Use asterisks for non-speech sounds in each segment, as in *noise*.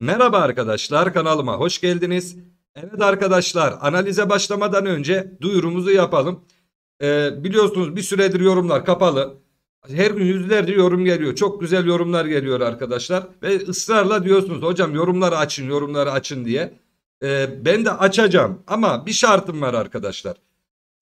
Merhaba arkadaşlar kanalıma hoş geldiniz. Evet arkadaşlar analize başlamadan önce duyurumuzu yapalım. Ee, biliyorsunuz bir süredir yorumlar kapalı. Her gün yüzlerce yorum geliyor. Çok güzel yorumlar geliyor arkadaşlar. Ve ısrarla diyorsunuz hocam yorumları açın yorumları açın diye. Ee, ben de açacağım ama bir şartım var arkadaşlar.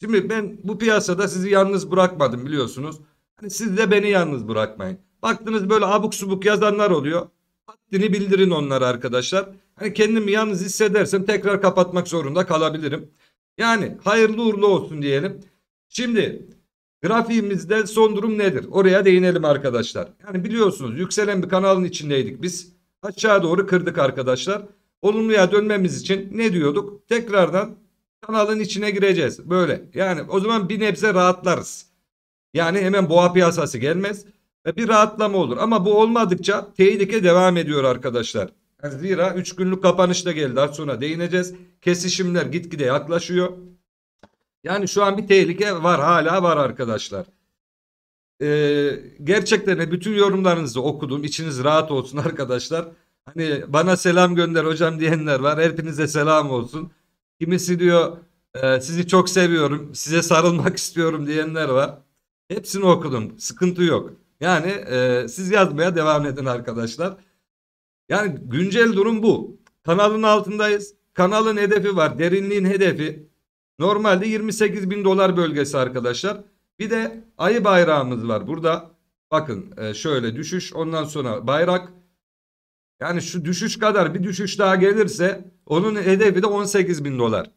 Şimdi ben bu piyasada sizi yalnız bırakmadım biliyorsunuz. Hani siz de beni yalnız bırakmayın. Baktınız böyle abuk subuk yazanlar oluyor haddini bildirin onlara arkadaşlar. Hani kendimi yalnız hissedersem tekrar kapatmak zorunda kalabilirim. Yani hayırlı uğurlu olsun diyelim. Şimdi grafiğimizde son durum nedir? Oraya değinelim arkadaşlar. Yani biliyorsunuz yükselen bir kanalın içindeydik biz. Aşağı doğru kırdık arkadaşlar. Olumluya dönmemiz için ne diyorduk? Tekrardan kanalın içine gireceğiz. Böyle. Yani o zaman bir nebze rahatlarız. Yani hemen boğa piyasası gelmez. E, bir rahatlama olur. Ama bu olmadıkça tehlike devam ediyor arkadaşlar. Yani e, zira 3 günlük kapanışta geldi. Az sonra değineceğiz. Kesişimler gitgide yaklaşıyor. Yani şu an bir tehlike var hala var arkadaşlar. Ee, gerçekten bütün yorumlarınızı okudum. İçiniz rahat olsun arkadaşlar. Hani bana selam gönder hocam diyenler var. Hepinize selam olsun. Kimisi diyor e, sizi çok seviyorum. Size sarılmak *laughs* istiyorum diyenler var. Hepsini okudum. Sıkıntı yok. Yani e, siz yazmaya devam edin arkadaşlar. Yani güncel durum bu. Kanalın altındayız. Kanalın hedefi var. Derinliğin hedefi. Normalde 28 bin dolar bölgesi arkadaşlar. Bir de ayı bayrağımız var. Burada bakın e, şöyle düşüş ondan sonra bayrak. Yani şu düşüş kadar bir düşüş daha gelirse onun hedefi de 18 bin dolar.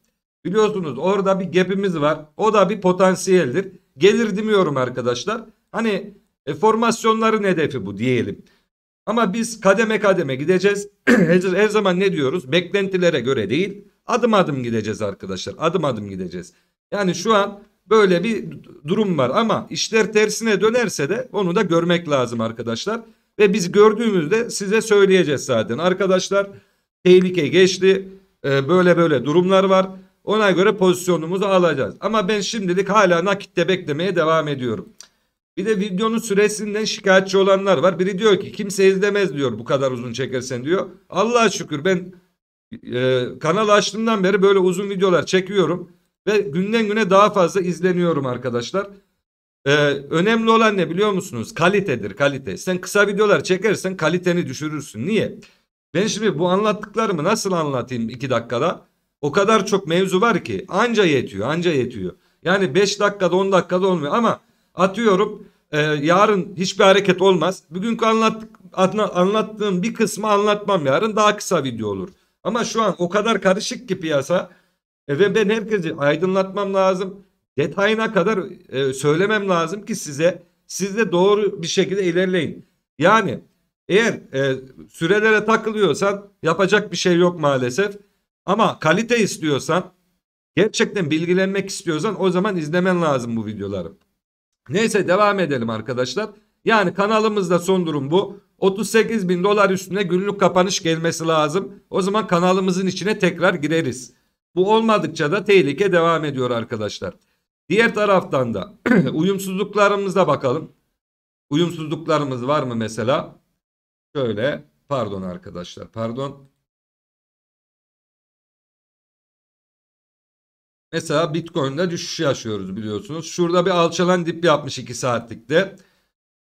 Biliyorsunuz orada bir gap'imiz var. O da bir potansiyeldir. Gelir demiyorum arkadaşlar. Hani e, formasyonların hedefi bu diyelim. Ama biz kademe kademe gideceğiz. *clears throat* Her zaman ne diyoruz? Beklentilere göre değil. Adım adım gideceğiz arkadaşlar. Adım adım gideceğiz. Yani şu an böyle bir durum var ama işler tersine dönerse de onu da görmek lazım arkadaşlar. Ve biz gördüğümüzde size söyleyeceğiz zaten. Arkadaşlar tehlike geçti. E, böyle böyle durumlar var. Ona göre pozisyonumuzu alacağız. Ama ben şimdilik hala nakitte beklemeye devam ediyorum. Bir de videonun süresinden şikayetçi olanlar var. Biri diyor ki kimse izlemez diyor bu kadar uzun çekersen diyor. Allah'a şükür ben e, kanal açtığımdan beri böyle uzun videolar çekiyorum. Ve günden güne daha fazla izleniyorum arkadaşlar. Ee, önemli olan ne biliyor musunuz? Kalitedir kalite. Sen kısa videolar çekersen kaliteni düşürürsün. Niye? Ben şimdi bu anlattıklarımı nasıl anlatayım 2 dakikada? O kadar çok mevzu var ki anca yetiyor anca yetiyor. Yani 5 dakikada 10 dakikada olmuyor ama Atıyorum e, yarın hiçbir hareket olmaz. Bugünkü anlat, anlattığım bir kısmı anlatmam yarın daha kısa video olur. Ama şu an o kadar karışık ki piyasa e, ve ben herkesi aydınlatmam lazım. Detayına kadar e, söylemem lazım ki size siz de doğru bir şekilde ilerleyin. Yani eğer e, sürelere takılıyorsan yapacak bir şey yok maalesef. Ama kalite istiyorsan gerçekten bilgilenmek istiyorsan o zaman izlemen lazım bu videoları. Neyse devam edelim arkadaşlar. Yani kanalımızda son durum bu. 38 bin dolar üstüne günlük kapanış gelmesi lazım. O zaman kanalımızın içine tekrar gireriz. Bu olmadıkça da tehlike devam ediyor arkadaşlar. Diğer taraftan da *clears throat* uyumsuzluklarımıza bakalım. Uyumsuzluklarımız var mı mesela? Şöyle pardon arkadaşlar pardon. Mesela Bitcoin'de düşüş yaşıyoruz biliyorsunuz. Şurada bir alçalan dip yapmış 2 saatlikte.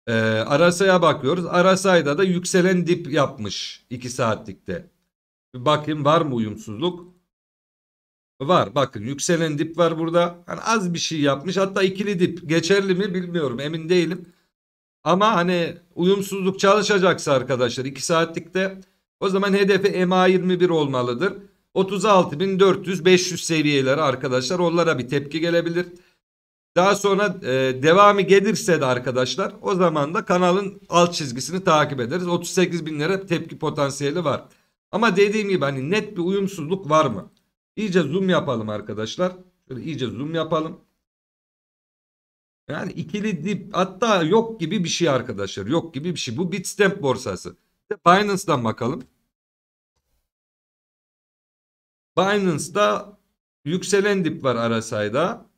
Ee, Arasa'ya bakıyoruz. Arasa'da da yükselen dip yapmış 2 saatlikte. Bir bakayım var mı uyumsuzluk? Var bakın yükselen dip var burada. Yani az bir şey yapmış hatta ikili dip. Geçerli mi bilmiyorum emin değilim. Ama hani uyumsuzluk çalışacaksa arkadaşlar 2 saatlikte o zaman hedefi MA21 olmalıdır. 36.400-500 seviyeleri arkadaşlar onlara bir tepki gelebilir. Daha sonra e, devamı gelirse de arkadaşlar o zaman da kanalın alt çizgisini takip ederiz. 38 binlere tepki potansiyeli var. Ama dediğim gibi hani net bir uyumsuzluk var mı? İyice zoom yapalım arkadaşlar. Şöyle iyice zoom yapalım. Yani ikili dip hatta yok gibi bir şey arkadaşlar. Yok gibi bir şey. Bu Bitstamp borsası. Binance'dan bakalım. Binance'da yükselen dip var Arasay'da.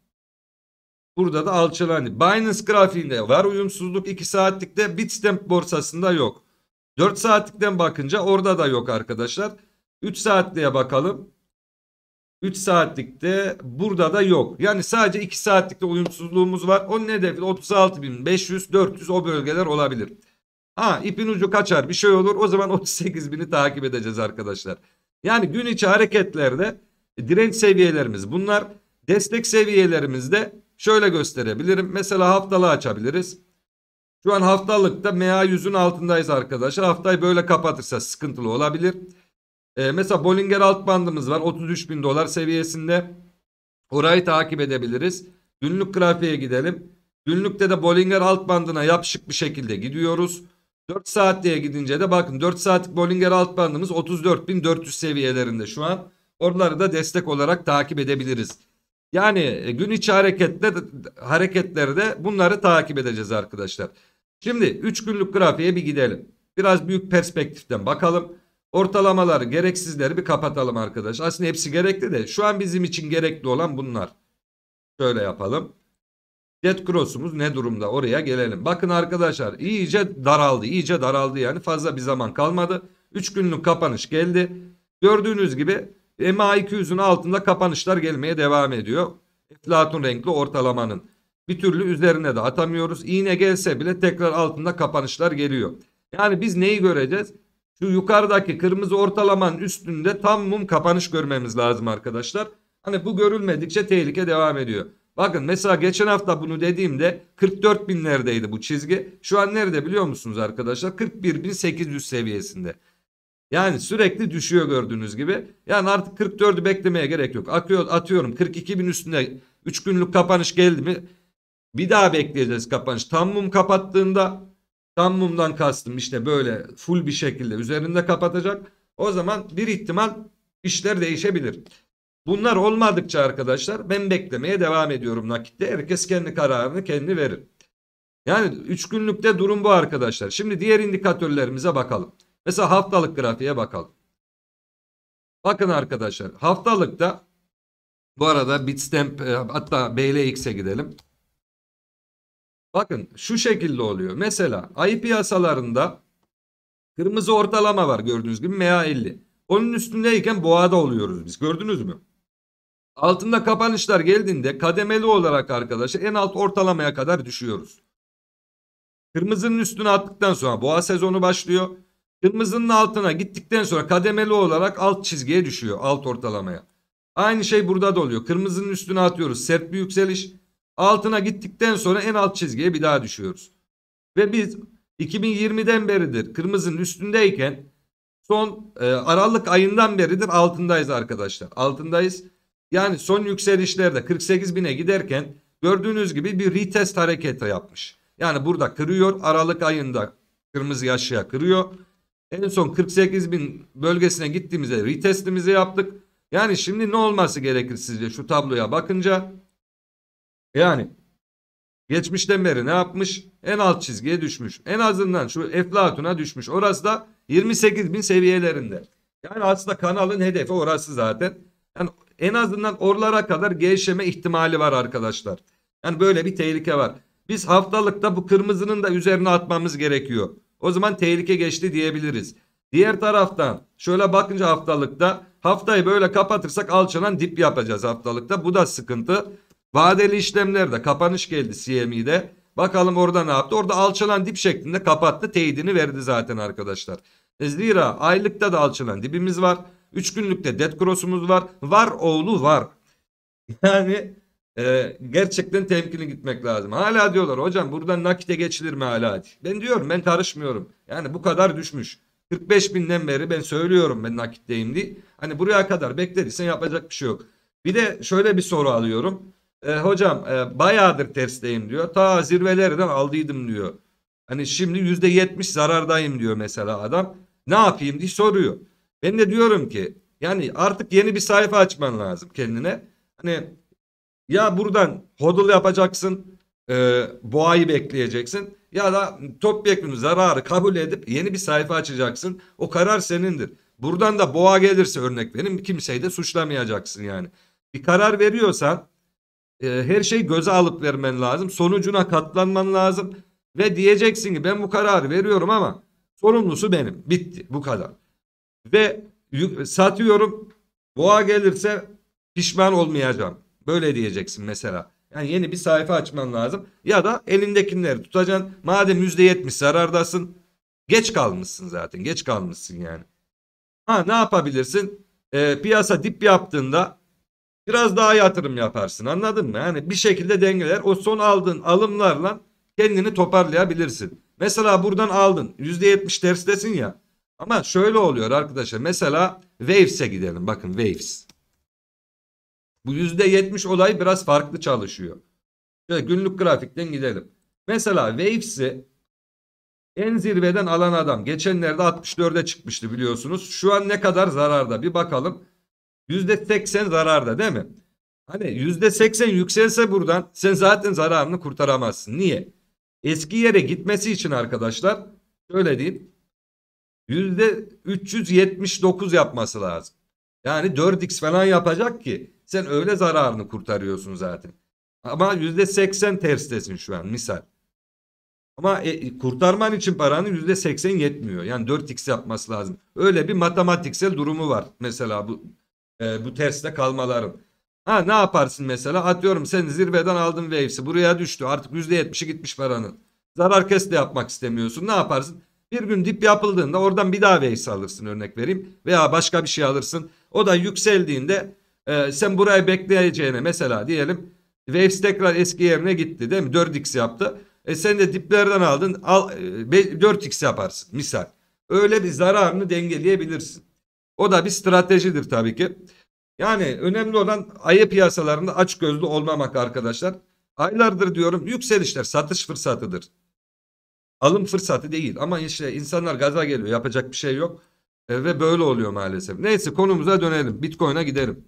Burada da alçalan dip. Binance grafiğinde var uyumsuzluk 2 saatlikte Bitstamp borsasında yok. 4 saatlikten bakınca orada da yok arkadaşlar. 3 saatliğe bakalım. 3 saatlikte burada da yok. Yani sadece 2 saatlikte uyumsuzluğumuz var. Onun hedefi 36.500 400 o bölgeler olabilir. Ha ipin ucu kaçar bir şey olur o zaman 38.000'i takip edeceğiz arkadaşlar. Yani gün içi hareketlerde direnç seviyelerimiz bunlar. Destek seviyelerimizde şöyle gösterebilirim. Mesela haftalı açabiliriz. Şu an haftalıkta MA100'ün altındayız arkadaşlar. Haftayı böyle kapatırsa sıkıntılı olabilir. Ee, mesela Bollinger alt bandımız var. 33 bin dolar seviyesinde. Orayı takip edebiliriz. Günlük grafiğe gidelim. Günlükte de Bollinger alt bandına yapışık bir şekilde gidiyoruz. 4 saat diye gidince de bakın 4 saatlik Bollinger alt bandımız 34.400 seviyelerinde şu an. Oraları da destek olarak takip edebiliriz. Yani e, gün içi hareketle, hareketlerde bunları takip edeceğiz arkadaşlar. Şimdi 3 günlük grafiğe bir gidelim. Biraz büyük perspektiften bakalım. Ortalamaları gereksizleri bir kapatalım arkadaş. Aslında hepsi gerekli de şu an bizim için gerekli olan bunlar. Şöyle yapalım. Jet Cross'umuz ne durumda oraya gelelim. Bakın arkadaşlar iyice daraldı. iyice daraldı yani fazla bir zaman kalmadı. 3 günlük kapanış geldi. Gördüğünüz gibi MA200'ün altında kapanışlar gelmeye devam ediyor. Eflatun renkli ortalamanın. Bir türlü üzerine de atamıyoruz. İğne gelse bile tekrar altında kapanışlar geliyor. Yani biz neyi göreceğiz? Şu yukarıdaki kırmızı ortalamanın üstünde tam mum kapanış görmemiz lazım arkadaşlar. Hani bu görülmedikçe tehlike devam ediyor. Bakın mesela geçen hafta bunu dediğimde 44 binlerdeydi bu çizgi. Şu an nerede biliyor musunuz arkadaşlar? 41 bin 800 seviyesinde. Yani sürekli düşüyor gördüğünüz gibi. Yani artık 44'ü beklemeye gerek yok. Akıyor, atıyorum 42 bin üstüne 3 günlük kapanış geldi mi? Bir daha bekleyeceğiz kapanış. Tam mum kapattığında tam mumdan kastım işte böyle full bir şekilde üzerinde kapatacak. O zaman bir ihtimal işler değişebilir. Bunlar olmadıkça arkadaşlar ben beklemeye devam ediyorum nakitte. Herkes kendi kararını kendi verir. Yani 3 günlükte durum bu arkadaşlar. Şimdi diğer indikatörlerimize bakalım. Mesela haftalık grafiğe bakalım. Bakın arkadaşlar haftalıkta bu arada Bitstamp e, hatta BLX'e gidelim. Bakın şu şekilde oluyor. Mesela ayı piyasalarında kırmızı ortalama var gördüğünüz gibi MA50. Onun üstündeyken boğada oluyoruz biz gördünüz mü? Altında kapanışlar geldiğinde kademeli olarak arkadaşlar en alt ortalamaya kadar düşüyoruz. Kırmızının üstüne attıktan sonra boğa sezonu başlıyor. Kırmızının altına gittikten sonra kademeli olarak alt çizgiye düşüyor. Alt ortalamaya. Aynı şey burada da oluyor. Kırmızının üstüne atıyoruz. Sert bir yükseliş. Altına gittikten sonra en alt çizgiye bir daha düşüyoruz. Ve biz 2020'den beridir kırmızının üstündeyken son e, Aralık ayından beridir altındayız arkadaşlar. Altındayız. Yani son yükselişlerde 48 bine giderken gördüğünüz gibi bir retest hareketi yapmış. Yani burada kırıyor Aralık ayında kırmızı aşağıya kırıyor. En son 48 bin bölgesine gittiğimizde retestimizi yaptık. Yani şimdi ne olması gerekir sizce şu tabloya bakınca? Yani geçmişten beri ne yapmış? En alt çizgiye düşmüş. En azından şu Eflatun'a düşmüş. Orası da 28 bin seviyelerinde. Yani aslında kanalın hedefi orası zaten. Yani en azından oralara kadar gevşeme ihtimali var arkadaşlar. Yani böyle bir tehlike var. Biz haftalıkta bu kırmızının da üzerine atmamız gerekiyor. O zaman tehlike geçti diyebiliriz. Diğer taraftan şöyle bakınca haftalıkta haftayı böyle kapatırsak alçalan dip yapacağız haftalıkta. Bu da sıkıntı. Vadeli işlemlerde kapanış geldi CME'de. Bakalım orada ne yaptı? Orada alçalan dip şeklinde kapattı. Teyidini verdi zaten arkadaşlar. E zira aylıkta da alçalan dibimiz var. 3 günlükte de dead cross'umuz var. Var oğlu var. *laughs* Yani e, gerçekten temkinli gitmek lazım. Hala diyorlar hocam buradan nakite geçilir mi hala? Ben diyorum ben karışmıyorum. Yani bu kadar düşmüş. 45 binden beri ben söylüyorum ben nakitteyim diye. Hani buraya kadar beklediysen yapacak bir şey yok. Bir de şöyle bir soru alıyorum. E, hocam e, bayağıdır tersteyim diyor. Ta zirvelerden aldıydım diyor. Hani şimdi %70 zarardayım diyor mesela adam. Ne yapayım diye soruyor. Ben de diyorum ki yani artık yeni bir sayfa açman lazım kendine. Hani ya buradan hodl yapacaksın e, boğayı bekleyeceksin ya da top topyekun zararı kabul edip yeni bir sayfa açacaksın. O karar senindir. Buradan da boğa gelirse örnek benim kimseyi de suçlamayacaksın yani. Bir karar veriyorsan e, her şeyi göze alıp vermen lazım. Sonucuna katlanman lazım ve diyeceksin ki ben bu kararı veriyorum ama sorumlusu benim. Bitti bu kadar ve satıyorum boğa gelirse pişman olmayacağım. Böyle diyeceksin mesela. Yani yeni bir sayfa açman lazım. Ya da elindekileri tutacaksın. Madem %70 zarardasın. Geç kalmışsın zaten. Geç kalmışsın yani. Ha ne yapabilirsin? Ee, piyasa dip yaptığında biraz daha yatırım yaparsın. Anladın mı? Yani bir şekilde dengeler. O son aldığın alımlarla kendini toparlayabilirsin. Mesela buradan aldın. %70 tersdesin ya. Ama şöyle oluyor arkadaşlar. Mesela Waves'e gidelim. Bakın Waves. Bu %70 olay biraz farklı çalışıyor. Şöyle günlük grafikten gidelim. Mesela Waves'i en zirveden alan adam geçenlerde 64'e çıkmıştı biliyorsunuz. Şu an ne kadar zararda bir bakalım. %80 zararda değil mi? Hani %80 yükselse buradan sen zaten zararını kurtaramazsın. Niye? Eski yere gitmesi için arkadaşlar şöyle diyeyim. %379 yapması lazım. Yani 4x falan yapacak ki sen öyle zararını kurtarıyorsun zaten. Ama %80 terstesin şu an misal. Ama e, kurtarman için paranın %80 yetmiyor. Yani 4x yapması lazım. Öyle bir matematiksel durumu var mesela bu e, bu terste kalmaların. Ha ne yaparsın mesela? Atıyorum sen zirveden aldın Waves'i buraya düştü. Artık %70'i gitmiş paranın. Zarar kes de yapmak istemiyorsun. Ne yaparsın? Bir gün dip yapıldığında oradan bir daha VS alırsın örnek vereyim. Veya başka bir şey alırsın. O da yükseldiğinde e, sen burayı bekleyeceğine mesela diyelim Waves tekrar eski yerine gitti değil mi? 4x yaptı. E sen de diplerden aldın al, 4x e, yaparsın misal. Öyle bir zararını dengeleyebilirsin. O da bir stratejidir tabii ki. Yani önemli olan ayı piyasalarında açgözlü olmamak arkadaşlar. Aylardır diyorum yükselişler satış fırsatıdır alım fırsatı değil. Ama işte insanlar gaza geliyor yapacak bir şey yok. E, ve böyle oluyor maalesef. Neyse konumuza dönelim. Bitcoin'a gidelim.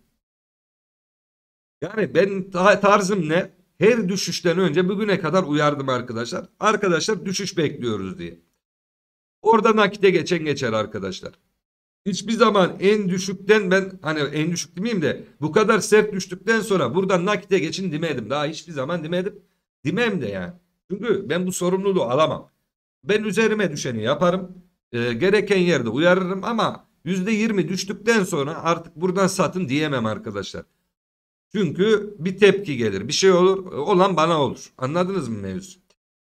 Yani ben tarzım ne? Her düşüşten önce bugüne kadar uyardım arkadaşlar. Arkadaşlar düşüş bekliyoruz diye. Orada nakite geçen geçer arkadaşlar. Hiçbir zaman en düşükten ben hani en düşük demeyeyim de bu kadar sert düştükten sonra buradan nakite geçin demedim. Daha hiçbir zaman demedim. Demem de yani. Çünkü ben bu sorumluluğu alamam. Ben üzerime düşeni yaparım. E, gereken yerde uyarırım ama %20 düştükten sonra artık buradan satın diyemem arkadaşlar. Çünkü bir tepki gelir. Bir şey olur. E, olan bana olur. Anladınız mı mevzu?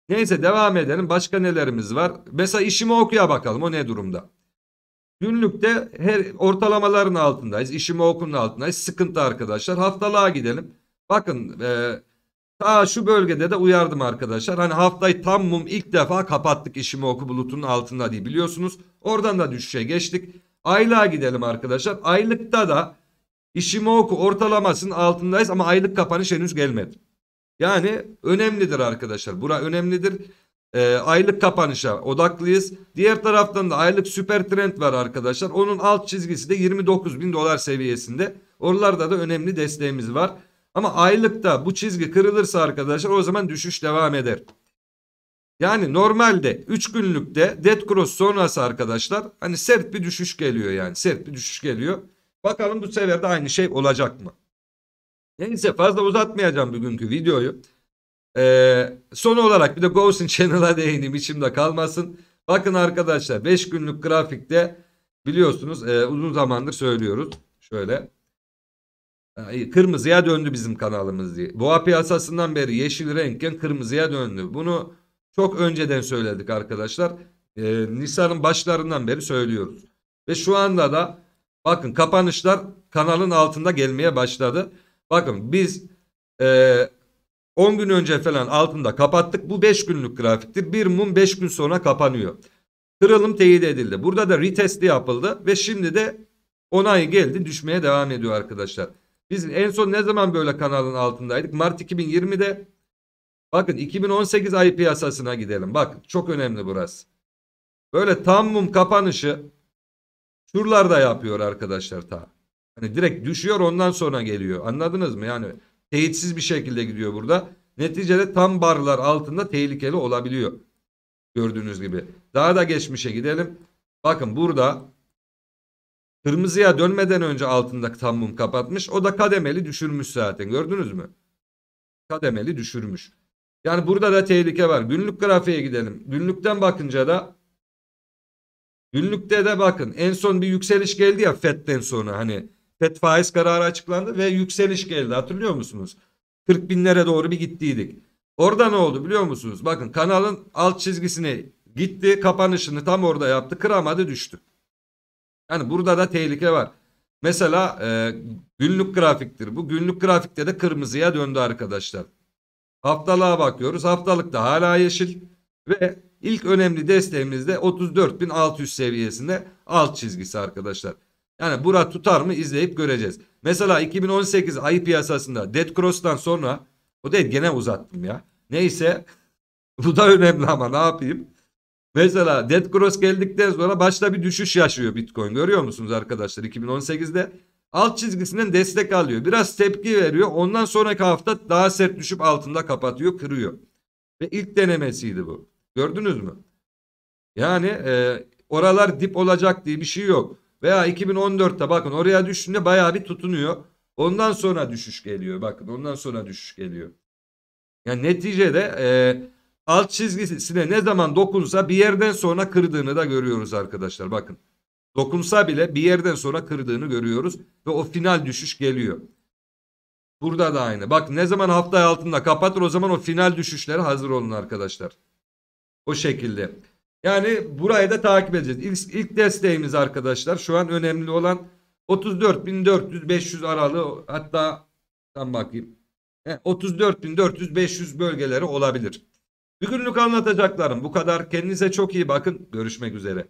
Neyse devam edelim. Başka nelerimiz var? Mesela işimi okuya bakalım. O ne durumda? Günlükte her ortalamaların altındayız. İşimi okunun altındayız. Sıkıntı arkadaşlar. Haftalığa gidelim. Bakın eee Ta şu bölgede de uyardım arkadaşlar. Hani haftayı tam mum ilk defa kapattık işimi oku bulutun altında diye biliyorsunuz. Oradan da düşüşe geçtik. Aylığa gidelim arkadaşlar. Aylıkta da işimi oku ortalamasının altındayız ama aylık kapanış henüz gelmedi. Yani önemlidir arkadaşlar. Bura önemlidir. E, aylık kapanışa odaklıyız. Diğer taraftan da aylık süper trend var arkadaşlar. Onun alt çizgisi de 29 bin dolar seviyesinde. Oralarda da önemli desteğimiz var. Ama aylıkta bu çizgi kırılırsa arkadaşlar o zaman düşüş devam eder. Yani normalde 3 günlükte dead cross sonrası arkadaşlar hani sert bir düşüş geliyor yani sert bir düşüş geliyor. Bakalım bu sefer de aynı şey olacak mı? Neyse fazla uzatmayacağım bugünkü videoyu. Ee, son olarak bir de Ghost'in Channel'a değineyim içimde kalmasın. Bakın arkadaşlar 5 günlük grafikte biliyorsunuz e, uzun zamandır söylüyoruz. Şöyle kırmızıya döndü bizim kanalımız diye. Boğa piyasasından beri yeşil renkken kırmızıya döndü. Bunu çok önceden söyledik arkadaşlar. Ee, Nisan'ın başlarından beri söylüyoruz. Ve şu anda da bakın kapanışlar kanalın altında gelmeye başladı. Bakın biz e, 10 gün önce falan altında kapattık. Bu 5 günlük grafiktir. Bir mum 5 gün sonra kapanıyor. Kırılım teyit edildi. Burada da retesti yapıldı ve şimdi de onay geldi düşmeye devam ediyor arkadaşlar. Biz en son ne zaman böyle kanalın altındaydık? Mart 2020'de. Bakın 2018 ayı piyasasına gidelim. Bak çok önemli burası. Böyle tam mum kapanışı şuralarda yapıyor arkadaşlar ta. Hani direkt düşüyor ondan sonra geliyor. Anladınız mı? Yani teyitsiz bir şekilde gidiyor burada. Neticede tam barlar altında tehlikeli olabiliyor. Gördüğünüz gibi. Daha da geçmişe gidelim. Bakın burada Kırmızıya dönmeden önce altında tam mum kapatmış. O da kademeli düşürmüş zaten gördünüz mü? Kademeli düşürmüş. Yani burada da tehlike var. Günlük grafiğe gidelim. Günlükten bakınca da günlükte de bakın en son bir yükseliş geldi ya FED'den sonra hani FED faiz kararı açıklandı ve yükseliş geldi hatırlıyor musunuz? 40 binlere doğru bir gittiydik. Orada ne oldu biliyor musunuz? Bakın kanalın alt çizgisine gitti kapanışını tam orada yaptı kıramadı düştü. Yani burada da tehlike var. Mesela e, günlük grafiktir. Bu günlük grafikte de kırmızıya döndü arkadaşlar. Haftalığa bakıyoruz. Haftalıkta hala yeşil ve ilk önemli desteğimiz de 34.600 seviyesinde alt çizgisi arkadaşlar. Yani bura tutar mı izleyip göreceğiz. Mesela 2018 ayı piyasasında Dead Cross'tan sonra o da gene uzattım ya. Neyse *laughs* bu da önemli ama ne yapayım. Mesela Dead Cross geldikten sonra başta bir düşüş yaşıyor Bitcoin. Görüyor musunuz arkadaşlar 2018'de? Alt çizgisinden destek alıyor. Biraz tepki veriyor. Ondan sonraki hafta daha sert düşüp altında kapatıyor, kırıyor. Ve ilk denemesiydi bu. Gördünüz mü? Yani e, oralar dip olacak diye bir şey yok. Veya 2014'te bakın oraya düştüğünde bayağı bir tutunuyor. Ondan sonra düşüş geliyor. Bakın ondan sonra düşüş geliyor. Yani neticede e, alt çizgisine ne zaman dokunsa bir yerden sonra kırdığını da görüyoruz arkadaşlar. Bakın dokunsa bile bir yerden sonra kırdığını görüyoruz ve o final düşüş geliyor. Burada da aynı. Bak ne zaman hafta altında kapatır o zaman o final düşüşlere hazır olun arkadaşlar. O şekilde. Yani burayı da takip edeceğiz. İlk, ilk desteğimiz arkadaşlar şu an önemli olan 34.400-500 aralığı hatta tam bakayım. 34.400-500 bölgeleri olabilir. Bir anlatacaklarım bu kadar. Kendinize çok iyi bakın. Görüşmek üzere.